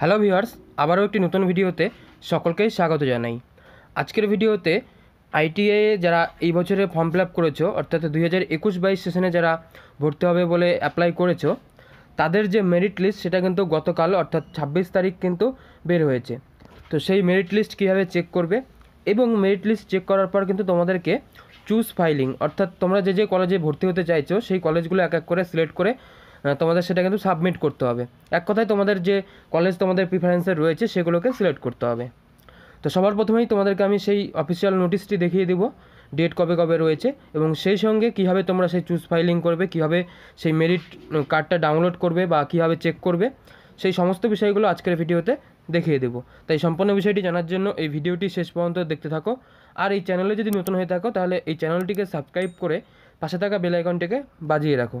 hello viewers আবারও একটি নতুন ভিডিওতে সকলকেই স্বাগত জানাই আজকের ভিডিওতে আইটিআই যারা এই বছরে ফর্ম ফিল আপ করেছো অর্থাৎ দুই হাজার একুশ বাইশ সেশনে যারা ভর্তি হবে বলে অ্যাপ্লাই করেছো তাদের যে মেরিট লিস্ট সেটা কিন্তু গতকাল অর্থাৎ ছাব্বিশ তারিখ কিন্তু বের হয়েছে তো সেই মেরিট লিস্ট কীভাবে চেক করবে এবং মেরিট লিস্ট চেক করার পর কিন্তু তোমাদেরকে চুজ ফাইলিং অর্থাৎ তোমরা যে যে কলেজে ভর্তি হতে চাইছো সেই কলেজগুলো এক এক করে সিলেক্ট করে তোমাদের সেটা কিন্তু সাবমিট করতে হবে এক কথায় তোমাদের যে কলেজ তোমাদের প্রিফারেন্সে রয়েছে সেগুলোকে সিলেক্ট করতে হবে তো সবার প্রথমেই তোমাদেরকে আমি সেই অফিসিয়াল নোটিশটি দেখিয়ে দেবো ডেট কবে কবে রয়েছে এবং সেই সঙ্গে কীভাবে তোমরা সেই চুজ ফাইলিং করবে কীভাবে সেই মেরিট কার্ডটা ডাউনলোড করবে বা কীভাবে চেক করবে সেই সমস্ত বিষয়গুলো আজকের ভিডিওতে দেখিয়ে দেবো তাই সম্পূর্ণ বিষয়টি জানার জন্য এই ভিডিওটি শেষ পর্যন্ত দেখতে থাকো আর এই চ্যানেলে যদি নতুন হয়ে থাকো তাহলে এই চ্যানেলটিকে সাবস্ক্রাইব করে পাশে থাকা বেল আইকনটিকে বাজিয়ে রাখো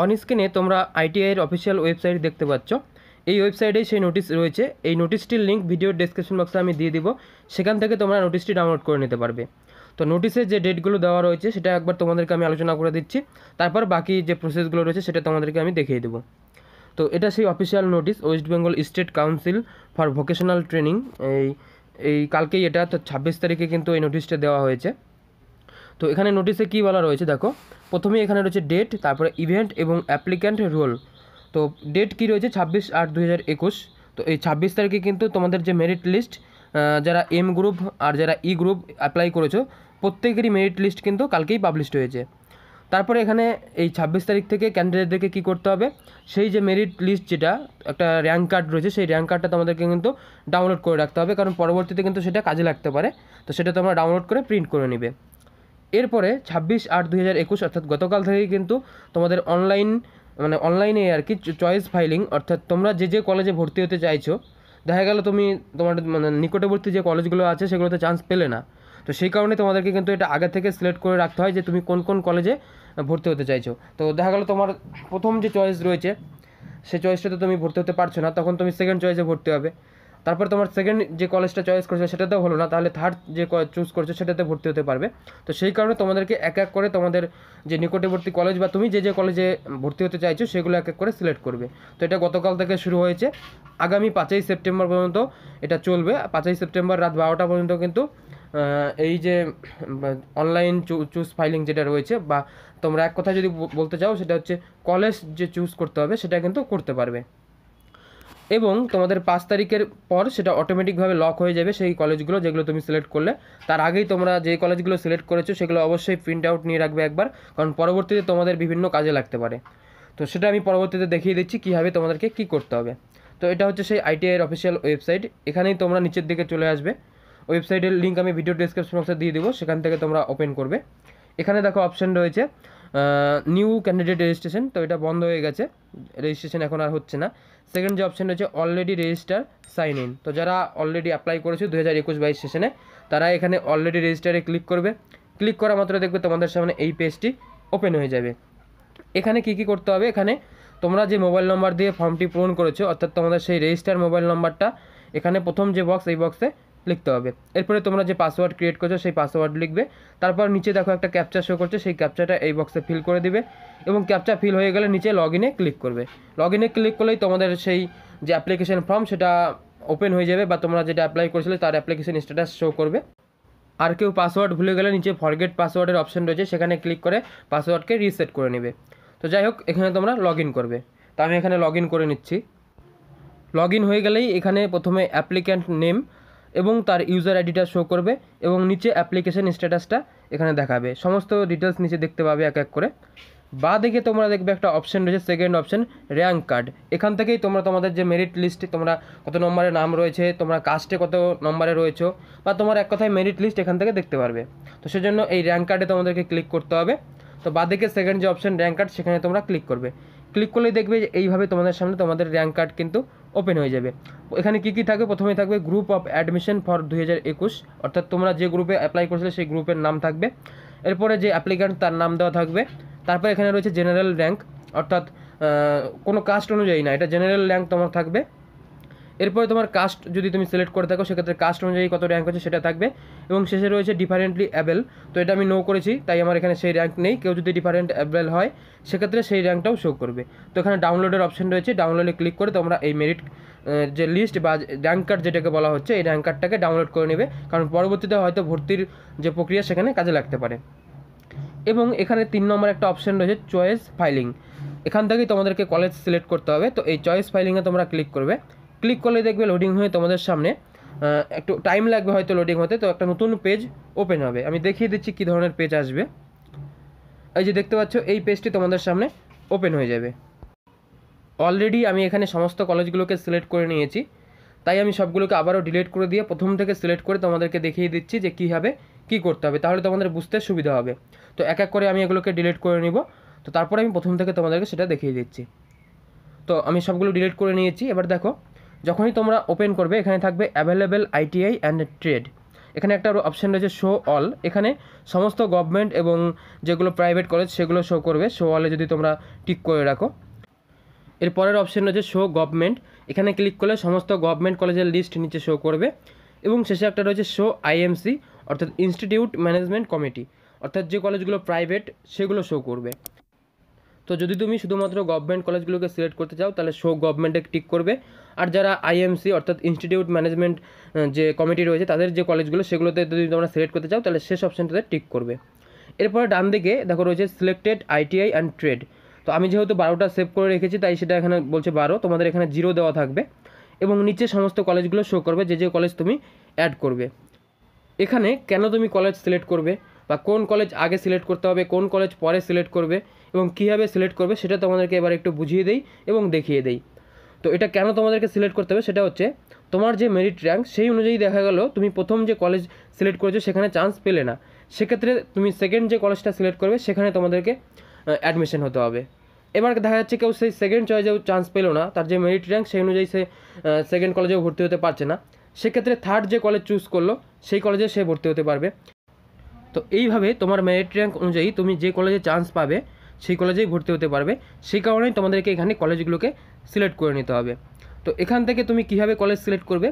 অন স্ক্রিনে তোমরা আইটিআইয়ের অফিসিয়াল ওয়েবসাইট দেখতে পাচ্ছ এই ওয়েবসাইটে সেই নোটিশ রয়েছে এই নোটিশটির লিঙ্ক ভিডিওর ডিসক্রিপশন বক্সে আমি দিয়ে দিব সেখান থেকে তোমরা নোটিশটি ডাউনলোড করে নিতে পারবে তো নোটিশের যে ডেটগুলো দেওয়া রয়েছে সেটা একবার তোমাদেরকে আমি আলোচনা করে দিচ্ছি তারপর বাকি যে প্রসেসগুলো রয়েছে সেটা তোমাদেরকে আমি দেখিয়ে দেবো তো এটা সেই official notice West Bengal State Council for Vocational Training এই এই কালকেই এটা তো ছাব্বিশ তারিখে কিন্তু এই নোটিশটা দেওয়া হয়েছে তো এখানে নোটিশে কী বলা রয়েছে দেখো প্রথমেই এখানে রয়েছে ডেট তারপরে ইভেন্ট এবং অ্যাপ্লিক্যান্ট রোল তো ডেট কি রয়েছে ছাব্বিশ আট দু তো এই ছাব্বিশ তারিখে কিন্তু তোমাদের যে মেরিট লিস্ট যারা এম গ্রুপ আর যারা ই গ্রুপ অ্যাপ্লাই করেছো প্রত্যেকেরই মেরিট লিস্ট কিন্তু কালকেই পাবলিশড হয়েছে তারপরে এখানে এই ছাব্বিশ তারিখ থেকে ক্যান্ডিডেটদেরকে কী করতে হবে সেই যে মেরিট লিস্ট যেটা একটা র্যাঙ্ক কার্ড রয়েছে সেই র্যাঙ্ক কার্ডটা তোমাদেরকে কিন্তু ডাউনলোড করে রাখতে হবে কারণ পরবর্তীতে কিন্তু সেটা কাজে লাগতে পারে তো সেটা তোমরা ডাউনলোড করে প্রিন্ট করে নেবে এরপরে ছাব্বিশ আট দুই হাজার একুশ অর্থাৎ গতকাল থেকেই কিন্তু তোমাদের অনলাইন মানে অনলাইনে আর কি চয়েস ফাইলিং অর্থাৎ তোমরা যে যে কলেজে ভর্তি হতে চাইছো দেখা গেল তুমি তোমার মানে নিকটবর্তী যে কলেজগুলো আছে সেগুলোতে চান্স পেলে না তো সেই কারণে তোমাদেরকে কিন্তু এটা আগে থেকে সিলেক্ট করে রাখতে হয় যে তুমি কোন কোন কলেজে ভর্তি হতে চাইছো তো দেখা গেলো তোমার প্রথম যে চয়েস রয়েছে সেই চয়েসটাতে তুমি ভর্তি হতে পারছো না তখন তুমি সেকেন্ড চয়েসে ভর্তি হবে তারপর তোমার সেকেন্ড যে কলেজটা চয়েস করছে সেটাতেও হলো না তাহলে থার্ড যে চুজ করছে সেটাতে ভর্তি হতে পারবে তো সেই কারণে তোমাদেরকে এক এক করে তোমাদের যে নিকটবর্তী কলেজ বা তুমি যে যে কলেজে ভর্তি হতে চাইছো সেগুলো এক এক করে সিলেক্ট করবে তো এটা গতকাল থেকে শুরু হয়েছে আগামী পাঁচই সেপ্টেম্বর পর্যন্ত এটা চলবে পাঁচই সেপ্টেম্বর রাত বারোটা পর্যন্ত কিন্তু এই যে অনলাইন চুজ ফাইলিং যেটা রয়েছে বা তোমরা এক কথা যদি বলতে চাও সেটা হচ্ছে কলেজ যে চুজ করতে হবে সেটা কিন্তু করতে পারবে এবং তোমাদের পাঁচ তারিখের পর সেটা অটোমেটিকভাবে লক হয়ে যাবে সেই কলেজগুলো যেগুলো তুমি সিলেক্ট করলে তার আগেই তোমরা যে কলেজগুলো সিলেক্ট করেছো সেগুলো অবশ্যই প্রিন্ট আউট নিয়ে রাখবে একবার কারণ পরবর্তীতে তোমাদের বিভিন্ন কাজে লাগতে পারে তো সেটা আমি পরবর্তীতে দেখিয়ে দিচ্ছি কীভাবে তোমাদেরকে কী করতে হবে তো এটা হচ্ছে সেই আইটিআইয়ের অফিসিয়াল ওয়েবসাইট এখানেই তোমরা নিচের দিকে চলে আসবে ওয়েবসাইটের লিঙ্ক আমি ভিডিও ডিসক্রিপশন বক্সে দিয়ে দেবো সেখান থেকে তোমরা ওপেন করবে এখানে দেখো অপশান রয়েছে নিউ ক্যান্ডিডেট রেজিস্ট্রেশন তো এটা বন্ধ হয়ে গেছে রেজিস্ট্রেশন এখন আর হচ্ছে না সেকেন্ড যে অপশান রয়েছে অলরেডি রেজিস্টার সাইন ইন তো যারা অলরেডি অ্যাপ্লাই করেছে দু হাজার একুশ বাইশ সেশনে তারা এখানে অলরেডি রেজিস্টারে ক্লিক করবে ক্লিক করা মাত্র দেখবে তোমাদের সামনে এই পেজটি ওপেন হয়ে যাবে এখানে কি কি করতে হবে এখানে তোমরা যে মোবাইল নম্বর দিয়ে ফর্মটি পূরণ করেছো অর্থাৎ তোমাদের সেই রেজিস্টার মোবাইল নম্বরটা এখানে প্রথম যে বক্স এই বক্সে লিখতে হবে এরপরে তোমরা যে পাসওয়ার্ড ক্রিয়েট করছো সেই পাসওয়ার্ড লিখবে তারপর নিচে দেখো একটা ক্যাপচা শো করছে সেই ক্যাপচাটা এই বক্সে ফিল করে দিবে এবং ক্যাপচা ফিল হয়ে গেলে নিচে লগ ইনে ক্লিক করবে লগ ইনে ক্লিক করলেই তোমাদের সেই যে অ্যাপ্লিকেশন ফর্ম সেটা ওপেন হয়ে যাবে বা তোমরা যেটা অ্যাপ্লাই করেছিলে তার অ্যাপ্লিকেশান স্ট্যাটাস শো করবে আর কেউ পাসওয়ার্ড ভুলে গেলে নিচে ফরগেট পাসওয়ার্ডের অপশন রয়েছে সেখানে ক্লিক করে পাসওয়ার্ডকে রিসেট করে নেবে তো যাই হোক এখানে তোমরা লগ করবে তা আমি এখানে লগ করে নিচ্ছি লগ হয়ে গেলেই এখানে প্রথমে অ্যাপ্লিক্যান্ট নেম এবং তার ইউজার আইডিটা শো করবে এবং নিচে অ্যাপ্লিকেশান স্ট্যাটাসটা এখানে দেখাবে সমস্ত ডিটেলস নিচে দেখতে পাবে এক এক করে বা দেখে তোমরা দেখবে একটা অপশান রয়েছে সেকেন্ড অপশান র্যাঙ্ক কার্ড এখান থেকেই তোমরা তোমাদের যে মেরিট লিস্টে তোমরা কত নম্বরে নাম রয়েছে তোমরা কাস্টে কত নম্বরে রয়েছো বা তোমার এক কথায় মেরিট লিস্ট এখান থেকে দেখতে পারবে তো সেজন্য এই র্যাঙ্ক কার্ডে তোমাদেরকে ক্লিক করতে হবে তো দেখে সেকেন্ড যে অপশান র্যাঙ্ক কার্ড সেখানে তোমরা ক্লিক করবে ক্লিক করলে দেখবে যে এইভাবে তোমাদের সামনে তোমাদের র্যাঙ্ক কার্ড কিন্তু ওপেন হয়ে যাবে এখানে কি কি থাকবে প্রথমে থাকবে গ্রুপ অফ অ্যাডমিশন ফর দুই অর্থাৎ তোমরা যে গ্রুপে অ্যাপ্লাই করেছিলে সেই গ্রুপের নাম থাকবে এরপরে যে অ্যাপ্লিকেন্ট তার নাম দেওয়া থাকবে তারপরে এখানে রয়েছে জেনারেল র্যাঙ্ক অর্থাৎ কোনো কাস্ট অনুযায়ী না এটা জেনারেল র্যাঙ্ক তোমার থাকবে এরপরে তোমার কাস্ট যদি তুমি সিলেক্ট করে থাকো সেক্ষেত্রে কাস্ট অনুযায়ী কত র্যাঙ্ক আছে সেটা থাকবে এবং শেষে রয়েছে ডিফারেন্টলি অ্যাবেল তো এটা আমি নো করেছি তাই আমার এখানে সেই র্যাঙ্ক নেই কেউ যদি ডিফারেন্ট অ্যাবেল হয় সেক্ষেত্রে সেই র্যাঙ্কটাও শো করবে তো এখানে ডাউনলোডের অপশন রয়েছে ডাউনলোডে ক্লিক করে তোমরা এই মেরিট যে লিস্ট বা র্যাঙ্ক কার্ড যেটাকে বলা হচ্ছে এই র্যাঙ্ক কার্ডটাকে ডাউনলোড করে নেবে কারণ পরবর্তীতে হয়তো ভর্তির যে প্রক্রিয়া সেখানে কাজে লাগতে পারে এবং এখানে তিন নম্বর একটা অপশন রয়েছে চয়েস ফাইলিং এখান থেকেই তোমাদেরকে কলেজ সিলেক্ট করতে হবে তো এই চয়েস ফাইলিংয়ে তোমরা ক্লিক করবে ক্লিক করলে দেখবে লোডিং হয়ে তোমাদের সামনে একটু টাইম লাগবে হয়তো লোডিং হতে তো একটা নতুন পেজ ওপেন হবে আমি দেখিয়ে দিচ্ছি কী ধরনের পেজ আসবে এই যে দেখতে পাচ্ছ এই পেজটি তোমাদের সামনে ওপেন হয়ে যাবে অলরেডি আমি এখানে সমস্ত কলেজগুলোকে সিলেক্ট করে নিয়েছি তাই আমি সবগুলোকে আবারও ডিলিট করে দিয়ে প্রথম থেকে সিলেক্ট করে তোমাদেরকে দেখিয়ে দিচ্ছি যে কীভাবে কী করতে হবে তাহলে তোমাদের বুঝতে সুবিধা হবে তো এক এক করে আমি এগুলোকে ডিলিট করে নিব তো তারপরে আমি প্রথম থেকে তোমাদেরকে সেটা দেখিয়ে দিচ্ছি তো আমি সবগুলো ডিলিট করে নিয়েছি এবার দেখো যখনই তোমরা ওপেন করবে এখানে থাকবে অ্যাভেলেবেল আইটিআই অ্যান্ড ট্রেড এখানে একটা অপশান রয়েছে শো অল এখানে সমস্ত গভর্নমেন্ট এবং যেগুলো প্রাইভেট কলেজ সেগুলো শো করবে শো অলে যদি তোমরা টিক করে রাখো এরপরের অপশান রয়েছে শো গভর্নমেন্ট এখানে ক্লিক করলে সমস্ত গভর্নমেন্ট কলেজের লিস্ট নিচে শো করবে এবং শেষে একটা রয়েছে শো আইএমসি অর্থাৎ ইনস্টিটিউট ম্যানেজমেন্ট কমিটি অর্থাৎ যে কলেজগুলো প্রাইভেট সেগুলো শো করবে তো যদি তুমি শুধুমাত্র গভর্নমেন্ট কলেজগুলোকে সিলেক্ট করতে চাও তাহলে শো গভর্নমেন্টে টিক করবে আর যারা আইএমসি অর্থাৎ ইনস্টিটিউট ম্যানেজমেন্ট যে কমিটি রয়েছে তাদের যে কলেজগুলো সেগুলোতে যদি তোমরা সিলেক্ট করতে চাও তাহলে শেষ অপশানটাতে টিক করবে এরপরে ডান দিকে দেখো রয়েছে সিলেক্টেড আইটিআই অ্যান্ড ট্রেড তো আমি যেহেতু বারোটা সেভ করে রেখেছি তাই সেটা এখানে বলছে বারো তোমাদের এখানে জিরো দেওয়া থাকবে এবং নিচে সমস্ত কলেজগুলো শো করবে যে যে কলেজ তুমি অ্যাড করবে এখানে কেন তুমি কলেজ সিলেক্ট করবে বা কোন কলেজ আগে সিলেক্ট করতে হবে কোন কলেজ পরে সিলেক্ট করবে এবং কীভাবে সিলেক্ট করবে সেটা তোমাদেরকে এবার একটু বুঝিয়ে দেই এবং দেখিয়ে দেয় তো এটা কেন তোমাদেরকে সিলেক্ট করতে হবে সেটা হচ্ছে তোমার যে মেরিট র্যাঙ্ক সেই অনুযায়ী দেখা গেল তুমি প্রথম যে কলেজ সিলেক্ট করেছো সেখানে চান্স পেলে না সেক্ষেত্রে তুমি সেকেন্ড যে কলেজটা সিলেক্ট করবে সেখানে তোমাদেরকে অ্যাডমিশন হতে হবে এবার দেখা যাচ্ছে কেউ সেই সেকেন্ড চয়েসেও চান্স পেলো না তার যে মেরিট র্যাঙ্ক সেই অনুযায়ী সে সেকেন্ড কলেজেও ভর্তি হতে পারছে না সেক্ষেত্রে থার্ড যে কলেজ চুজ করলো সেই কলেজে সে ভর্তি হতে পারবে তো এইভাবে তোমার মেরিট র্যাঙ্ক অনুযায়ী তুমি যে কলেজে চান্স পাবে সেই কলেজেই ভর্তি হতে পারবে সেই কারণেই তোমাদেরকে এখানে কলেজগুলোকে সিলেক্ট করে নিতে হবে তো এখান থেকে তুমি কীভাবে কলেজ সিলেক্ট করবে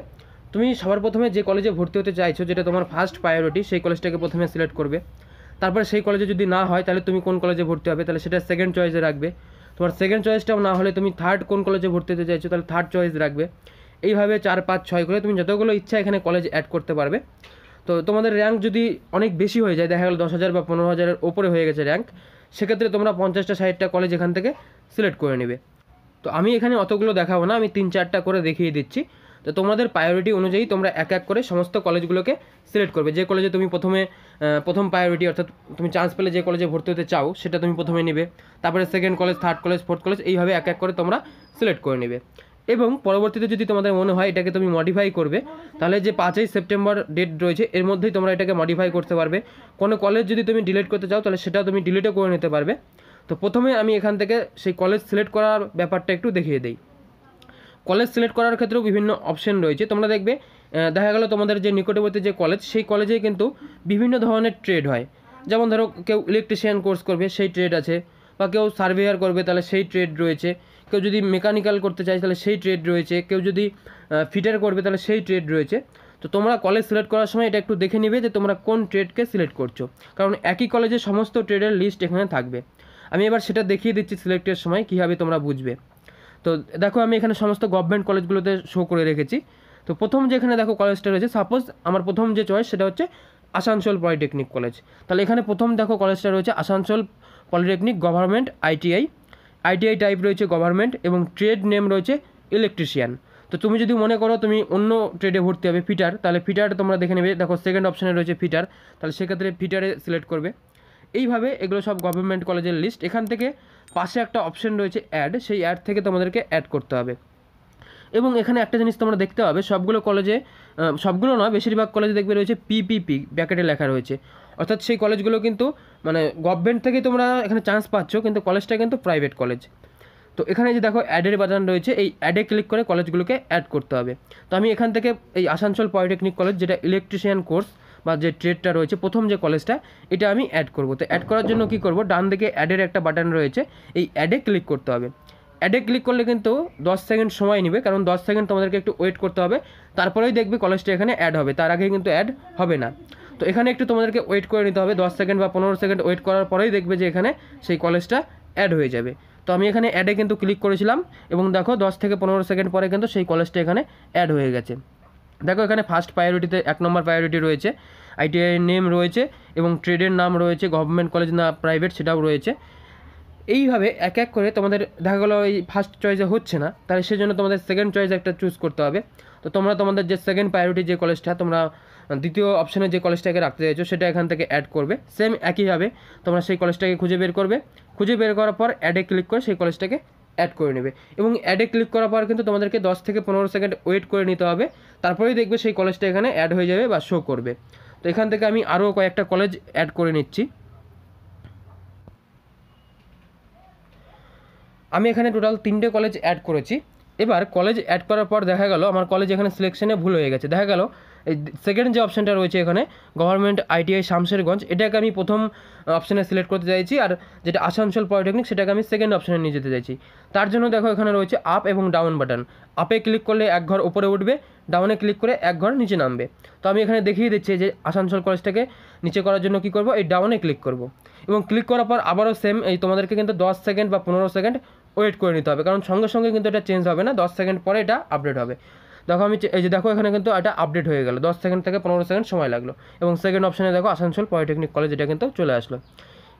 তুমি সবার প্রথমে যে কলেজে ভর্তি হতে চাইছো যেটা তোমার ফার্স্ট প্রায়োরিটি সেই কলেজটাকে প্রথমে সিলেক্ট করবে তারপরে সেই কলেজে যদি না হয় তাহলে তুমি কোন কলেজে ভর্তি হবে তাহলে সেটা সেকেন্ড চয়েসে রাখবে তোমার সেকেন্ড চয়েসটাও না হলে তুমি থার্ড কোন কলেজে ভর্তি হতে চাইছো তাহলে থার্ড চয়েস রাখবে এইভাবে চার পাঁচ ছয় করে তুমি যতগুলো ইচ্ছা এখানে কলেজ অ্যাড করতে পারবে তো তোমাদের র্যাঙ্ক যদি অনেক বেশি হয়ে যায় দেখা গেল দশ হাজার বা পনেরো হাজারের ওপরে হয়ে গেছে র্যাঙ্ক সেক্ষেত্রে তোমরা পঞ্চাশটা ষাটটা কলেজ এখান থেকে সিলেক্ট করে নেবে তো আমি এখানে অতগুলো দেখাবো না আমি তিন চারটা করে দেখিয়ে দিচ্ছি তো তোমাদের প্রায়োরিটি অনুযায়ী তোমরা এক এক করে সমস্ত কলেজগুলোকে সিলেক্ট করবে যে কলেজে তুমি প্রথমে প্রথম প্রায়োরিটি অর্থাৎ তুমি চান্স পেলে যে কলেজে ভর্তি হতে চাও সেটা তুমি প্রথমে নেবে তারপরে second college third college fourth college এইভাবে এক এক করে তোমরা সিলেক্ট করে নেবে এবং পরবর্তীতে যদি তোমাদের মনে হয় এটাকে তুমি মডিফাই করবে তাহলে যে পাঁচই সেপ্টেম্বর ডেট রয়েছে এর মধ্যেই তোমরা এটাকে মডিফাই করতে পারবে কোনো কলেজ যদি তুমি ডিলিট করতে চাও তাহলে সেটা তুমি ডিলিটও করে নিতে পারবে তো প্রথমে আমি এখান থেকে সেই কলেজ সিলেক্ট করার ব্যাপারটা একটু দেখিয়ে দিই কলেজ সিলেক্ট করার ক্ষেত্রেও বিভিন্ন অপশন রয়েছে তোমরা দেখবে দেখা গেল তোমাদের যে নিকটবর্তী যে কলেজ সেই কলেজে কিন্তু বিভিন্ন ধরনের ট্রেড হয় যেমন ধরো কেউ ইলেকট্রিশিয়ান কোর্স করবে সেই ট্রেড আছে বা কেউ সার্ভেয়ার করবে তাহলে সেই ট্রেড রয়েছে কেউ যদি মেকানিক্যাল করতে চায় তাহলে সেই ট্রেড রয়েছে কেউ যদি ফিটার করবে তাহলে সেই ট্রেড রয়েছে তো তোমরা কলেজ সিলেক্ট করার সময় এটা একটু দেখে নিবে যে তোমরা কোন ট্রেডকে সিলেক্ট করছো কারণ একই কলেজে সমস্ত ট্রেডের লিস্ট এখানে থাকবে আমি এবার সেটা দেখিয়ে দিচ্ছি সিলেক্টের সময় কীভাবে তোমরা বুঝবে তো দেখো আমি এখানে সমস্ত গভর্নমেন্ট কলেজগুলোতে শো করে রেখেছি তো প্রথম যেখানে দেখো কলেজটা রয়েছে সাপোজ আমার প্রথম যে চয়েস সেটা হচ্ছে আসানসোল পলিটেকনিক কলেজ তাহলে এখানে প্রথম দেখো কলেজটা রয়েছে Asansol polytechnic government ITI ITI type রয়েছে গভর্নমেন্ট এবং ট্রেড নেম রয়েছে ইলেকট্রিশিয়ান তো তুমি যদি মনে করো তুমি অন্য ট্রেডে ভর্তি হবে ফিটার তাহলে ফিটার তোমরা দেখে নেবে দেখো সেকেন্ড অপশানে রয়েছে ফিটার তাহলে সেক্ষেত্রে ফিটারে সিলেক্ট করবে এইভাবে এগুলো সব গভর্নমেন্ট কলেজের লিস্ট এখান থেকে পাশে একটা অপশান রয়েছে অ্যাড সেই অ্যাড থেকে তোমাদেরকে অ্যাড করতে হবে এবং এখানে একটা জিনিস তোমরা দেখতে হবে সবগুলো কলেজে সবগুলো নয় বেশিরভাগ কলেজে দেখবে রয়েছে পিপিপি ব্যাকেটে লেখা রয়েছে অর্থাৎ সেই কলেজগুলো কিন্তু মানে গভর্নমেন্ট থেকে তোমরা এখানে চান্স পাচ্ছ কিন্তু কলেজটা কিন্তু প্রাইভেট কলেজ তো এখানে যে দেখো অ্যাডের বাটন রয়েছে এই অ্যাডে ক্লিক করে কলেজগুলোকে অ্যাড করতে হবে তো আমি এখান থেকে এই আসানসোল পলিটেকনিক কলেজ যেটা ইলেকট্রিশিয়ান কোর্স বা যে ট্রেডটা রয়েছে প্রথম যে কলেজটা এটা আমি অ্যাড করব তো অ্যাড করার জন্য কি করব ডান দিকে অ্যাডের একটা বাটন রয়েছে এই অ্যাডে ক্লিক করতে হবে অ্যাডে ক্লিক করলে কিন্তু দশ সেকেন্ড সময় নেবে কারণ দশ সেকেন্ড তোমাদেরকে একটু ওয়েট করতে হবে তারপরেই দেখবে কলেজটা এখানে অ্যাড হবে তার আগে কিন্তু অ্যাড হবে না তো এখানে একটু তোমাদেরকে ওয়েট করে নিতে হবে দশ সেকেন্ড বা পনেরো সেকেন্ড ওয়েট করার পরেই দেখবে যে এখানে সেই কলেজটা অ্যাড হয়ে যাবে তো আমি এখানে অ্যাডে কিন্তু ক্লিক করেছিলাম এবং দেখো দশ থেকে পনেরো সেকেন্ড পরে কিন্তু সেই কলেজটা এখানে অ্যাড হয়ে গেছে দেখো এখানে ফার্স্ট প্রায়োরিটিতে এক নম্বর প্রায়োরিটি রয়েছে আইটিআই নেম রয়েছে এবং ট্রেডের নাম রয়েছে গভর্নমেন্ট কলেজ না প্রাইভেট সেটাও রয়েছে এইভাবে এক এক করে তোমাদের দেখা গেলো এই ফার্স্ট চয়েসে হচ্ছে না তাহলে সেজন্য তোমাদের সেকেন্ড চয়েস একটা চুজ করতে হবে তো তোমরা তোমাদের যে সেকেন্ড প্রায়োরিটি যে কলেজটা তোমরা দ্বিতীয় অপশনে যে কলেজটাকে রাখতে চাইছো সেটা এখান থেকে অ্যাড করবে সেম একইভাবে তোমরা সেই কলেজটাকে খুঁজে বের করবে খুঁজে বের করার পর অ্যাডে ক্লিক করে সেই কলেজটাকে অ্যাড করে নেবে এবং অ্যাডে ক্লিক করার পর কিন্তু তোমাদেরকে দশ থেকে পনেরো সেকেন্ড ওয়েট করে নিতে হবে তারপরেই দেখবে সেই কলেজটা এখানে অ্যাড হয়ে যাবে বা শো করবে তো এখান থেকে আমি আরও কয়েকটা কলেজ অ্যাড করে নিচ্ছি আমি এখানে টোটাল তিনটে কলেজ অ্যাড করেছি এবার কলেজ অ্যাড করার পর দেখা গেল আমার কলেজ এখানে সিলেকশনে ভুল হয়ে গেছে দেখা গেল এই সেকেন্ড যে অপশানটা রয়েছে এখানে গভর্নমেন্ট আইটিআই শামশেরগঞ্জ এটাকে আমি প্রথম অপশানে সিলেক্ট করতে চাইছি আর যেটা আসানসোল পলিটেকনিক সেটাকে আমি সেকেন্ড অপশানে নিয়ে যেতে চাইছি তার জন্য দেখো এখানে রয়েছে আপ এবং ডাউন বাটন আপে ক্লিক করলে এক ঘর উপরে উঠবে ডাউনে ক্লিক করে এক ঘর নিচে নামবে তো আমি এখানে দেখিয়ে দিচ্ছি যে আসানসোল কলেজটাকে নিচে করার জন্য কি করব এই ডাউনে ক্লিক করব এবং ক্লিক করার পর আবারও সেম এই তোমাদেরকে কিন্তু দশ সেকেন্ড বা পনেরো সেকেন্ড ওয়েট করে নিতে হবে কারণ সঙ্গে সঙ্গে কিন্তু এটা চেঞ্জ হবে না দশ সেকেন্ড পরে এটা আপডেট হবে দেখো আমি এই যে দেখো এখানে কিন্তু এটা আপডেট হয়ে গেল দশ সেকেন্ড থেকে পনেরো সেকেন্ড সময় লাগলো এবং সেকেন্ড অপশানে দেখো আসানসোল পলিটেকনিক কলেজ এটা কিন্তু চলে আসলো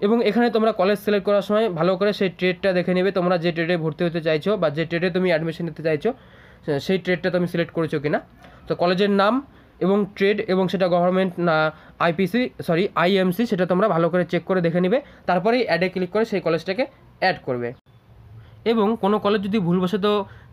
এবং এখানে তোমরা কলেজ সিলেক্ট করার সময় ভালো করে সেই ট্রেডটা দেখে নেবে তোমরা যে ট্রেডে ভর্তি হতে চাইছো বা যে ট্রেডে তুমি অ্যাডমিশন নিতে চাইছো সেই ট্রেডটা তুমি সিলেক্ট করেছো কি না তো কলেজের নাম এবং ট্রেড এবং সেটা গভর্নমেন্ট না আইপিসি সরি আইএমসি সেটা তোমরা ভালো করে চেক করে দেখে নিবে তারপরেই অ্যাডে ক্লিক করে সেই কলেজটাকে অ্যাড করবে এবং কোনো কলেজ যদি ভুলবশত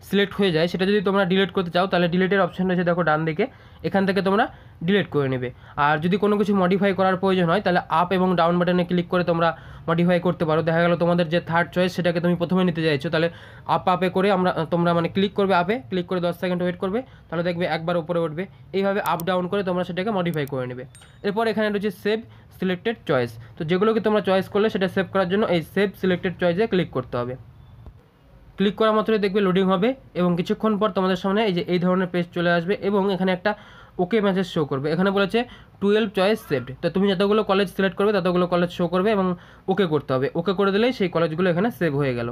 সিলেক্ট হয়ে যায় সেটা যদি তোমরা ডিলিট করতে চাও তাহলে ডিলেটের অপশন রয়েছে দেখো ডান দিকে এখান থেকে তোমরা ডিলিট করে নেবে আর যদি কোনো কিছু মডিফাই করার প্রয়োজন হয় তাহলে আপ এবং ডাউন বাটনে ক্লিক করে তোমরা মডিফাই করতে পারো দেখা গেলো তোমাদের যে থার্ড চয়েস সেটাকে তুমি প্রথমে নিতে চাইছো তাহলে আপ আপে করে আমরা তোমরা মানে ক্লিক করবে আপে ক্লিক করে দশ সেকেন্ড ওয়েট করবে তাহলে দেখবে একবার উপরে উঠবে এইভাবে আপ ডাউন করে তোমরা সেটাকে মডিফাই করে নেবে এরপর এখানে রয়েছে সেভ সিলেক্টেড চয়েস তো যেগুলোকে তোমরা চয়েস করলে সেটা সেভ করার জন্য এই সেভ সিলেক্টেড চয়েসে ক্লিক করতে হবে ক্লিক করা মাত্রই দেখবে লোডিং হবে এবং কিছুক্ষণ পর তোমাদের সামনে এই যে এই ধরনের পেজ চলে আসবে এবং এখানে একটা ওকে মেসেজ শো করবে এখানে বলেছে টুয়েলভ চয়েস সেভড তো তুমি যতগুলো কলেজ সিলেক্ট করবে ততগুলো কলেজ শো করবে এবং ওকে করতে হবে ওকে করে দিলেই সেই কলেজগুলো এখানে সেভ হয়ে গেল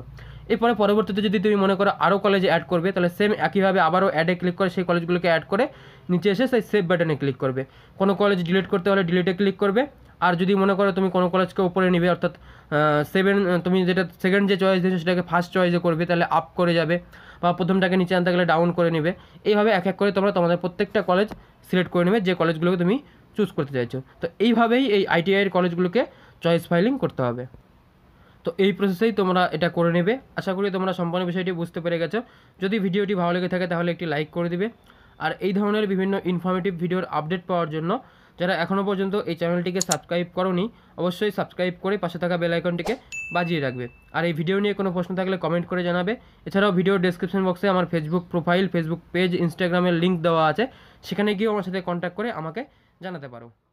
এরপরে পরবর্তীতে যদি তুমি মনে করো আরও কলেজে অ্যাড করবে তাহলে সেম একইভাবে আবারও অ্যাডে ক্লিক করে সেই কলেজগুলোকে অ্যাড করে নিচে এসে সেই সেভ বাটনে ক্লিক করবে কোনো কলেজ ডিলিট করতে হলে ডিলিটে ক্লিক করবে আর যদি মনে করো তুমি কোনো কলেজকে উপরে নিবে অর্থাৎ সেভেন তুমি যেটা সেকেন্ড যে চয়েস দিয়েছো সেটাকে ফার্স্ট চয়েসে করবে তাহলে আপ করে যাবে বা প্রথমটাকে নিচে আনতে গেলে ডাউন করে নেবে এইভাবে এক এক করে তোমরা তোমাদের প্রত্যেকটা কলেজ সিলেক্ট করে নেবে যে কলেজগুলোকে তুমি চুজ করতে চাইছো তো এইভাবেই এই আইটিআইয়ের কলেজগুলোকে চয়েস ফাইলিং করতে হবে তো এই প্রসেসেই তোমরা এটা করে নেবে আশা করি তোমরা সম্পূর্ণ বিষয়টি বুঝতে পেরে গেছো যদি ভিডিওটি ভালো লেগে থাকে তাহলে একটি লাইক করে দিবে আর এই ধরনের বিভিন্ন ইনফরমেটিভ ভিডিওর আপডেট পাওয়ার জন্য যারা এখনও পর্যন্ত এই চ্যানেলটিকে সাবস্ক্রাইব করনি অবশ্যই সাবস্ক্রাইব করে পাশে থাকা বেল আইকনটিকে বাজিয়ে রাখবে আর এই ভিডিও নিয়ে কোনো প্রশ্ন থাকলে কমেন্ট করে জানাবে এছাড়াও ভিডিও ডেসক্রিপশন বক্সে আমার ফেসবুক প্রোফাইল ফেসবুক পেজ ইনস্টাগ্রামের লিঙ্ক দেওয়া আছে সেখানে গিয়েও আমার সাথে কন্ট্যাক্ট করে আমাকে জানাতে পারো